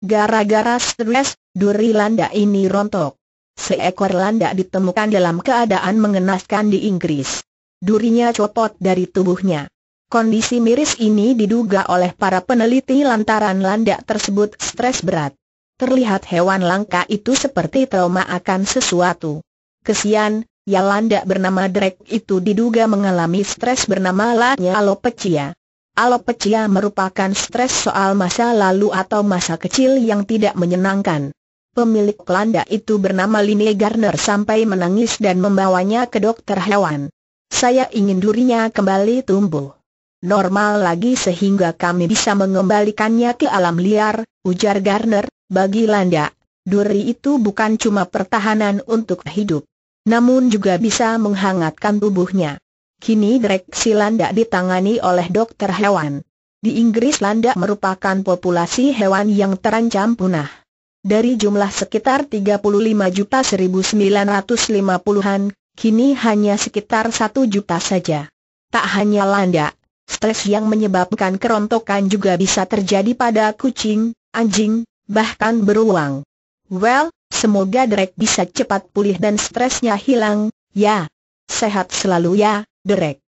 Gara-gara stres, duri landak ini rontok. Seekor landak ditemukan dalam keadaan mengenaskan di Inggris. Durinya copot dari tubuhnya. Kondisi miris ini diduga oleh para peneliti lantaran landak tersebut stres berat. Terlihat hewan langka itu seperti trauma akan sesuatu. Kesian, ya landak bernama Drek itu diduga mengalami stres bernama La alopecia. Alopecia merupakan stres soal masa lalu atau masa kecil yang tidak menyenangkan. Pemilik landa itu bernama Line Garner sampai menangis dan membawanya ke dokter hewan. Saya ingin durinya kembali tumbuh. Normal lagi sehingga kami bisa mengembalikannya ke alam liar, ujar Garner, bagi landa. Duri itu bukan cuma pertahanan untuk hidup, namun juga bisa menghangatkan tubuhnya. Kini direksi Silanda ditangani oleh dokter hewan. Di Inggris landak merupakan populasi hewan yang terancam punah. Dari jumlah sekitar 35 juta 1950-an, kini hanya sekitar 1 juta saja. Tak hanya landak, stres yang menyebabkan kerontokan juga bisa terjadi pada kucing, anjing, bahkan beruang. Well, semoga Drek bisa cepat pulih dan stresnya hilang, ya sehat selalu ya, Derek.